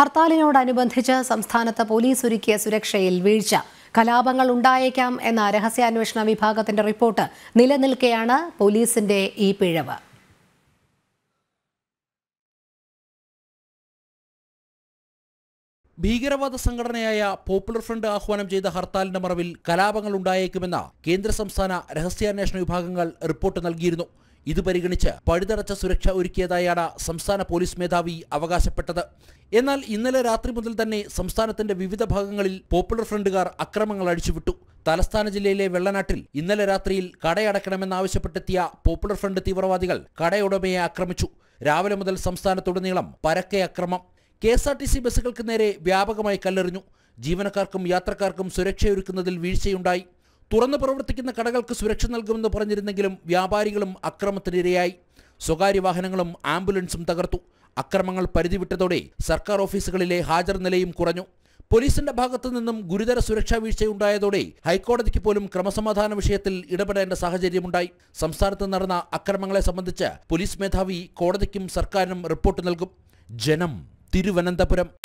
ഹർത്താലിനോടനുബന്ധിച്ച് സംസ്ഥാനത്ത് പോലീസ് ഒരുക്കിയ സുരക്ഷയിൽ വീഴ്ച കലാപങ്ങൾ ഉണ്ടായേക്കാം എന്ന രഹസ്യാന്വേഷണ വിഭാഗത്തിന്റെ റിപ്പോർട്ട് നിലനിൽക്കെയാണ് പോലീസിന്റെ ഈ പിഴവ് ഭീകരവാദ സംഘടനയായ പോപ്പുലർ ഫ്രണ്ട് ആഹ്വാനം ചെയ്ത ഹർത്താലിന്റെ മറവിൽ കലാപങ്ങൾ ഉണ്ടായേക്കുമെന്ന കേന്ദ്ര സംസ്ഥാന രഹസ്യാന്വേഷണ വിഭാഗങ്ങൾ റിപ്പോർട്ട് നൽകിയിരുന്നു ഇത് പരിഗണിച്ച് പഴുതടച്ച സുരക്ഷ ഒരുക്കിയതായാണ് സംസ്ഥാന പോലീസ് മേധാവി അവകാശപ്പെട്ടത് എന്നാൽ ഇന്നലെ രാത്രി മുതൽ തന്നെ സംസ്ഥാനത്തിന്റെ വിവിധ ഭാഗങ്ങളിൽ പോപ്പുലർ ഫ്രണ്ടുകാർ അക്രമങ്ങൾ അഴിച്ചുവിട്ടു തലസ്ഥാന ജില്ലയിലെ വെള്ളനാട്ടിൽ ഇന്നലെ രാത്രിയിൽ കടയടക്കണമെന്നാവശ്യപ്പെട്ടെത്തിയ പോപ്പുലർ ഫ്രണ്ട് തീവ്രവാദികൾ കടയുടമയെ ആക്രമിച്ചു രാവിലെ മുതൽ സംസ്ഥാനത്തുടനീളം പരക്കെ അക്രമം K S R T C ബസ്സുകൾക്ക് നേരെ വ്യാപകമായി കല്ലെറിഞ്ഞു ജീവനക്കാർക്കും യാത്രക്കാർക്കും സുരക്ഷയൊരുക്കുന്നതിൽ വീഴ്ചയുണ്ടായി തുറന്നു പ്രവർത്തിക്കുന്ന കടകൾക്ക് സുരക്ഷ നൽകുമെന്ന് പറഞ്ഞിരുന്നെങ്കിലും വ്യാപാരികളും അക്രമത്തിനിരയായി സ്വകാര്യ വാഹനങ്ങളും ആംബുലൻസും തകർത്തു അക്രമങ്ങൾ പരിധിവിട്ടതോടെ സർക്കാർ ഓഫീസുകളിലെ ഹാജർ നിലയും കുറഞ്ഞു പോലീസിന്റെ ഭാഗത്തു നിന്നും ഗുരുതര സുരക്ഷാ വീഴ്ചയുണ്ടായതോടെ ഹൈക്കോടതിക്ക് പോലും ക്രമസമാധാന വിഷയത്തിൽ ഇടപെടേണ്ട സാഹചര്യമുണ്ടായി സംസ്ഥാനത്ത് നടന്ന അക്രമങ്ങളെ സംബന്ധിച്ച് പോലീസ് മേധാവി കോടതിക്കും സർക്കാരിനും റിപ്പോർട്ട് നൽകും ജനം തിരുവനന്തപുരം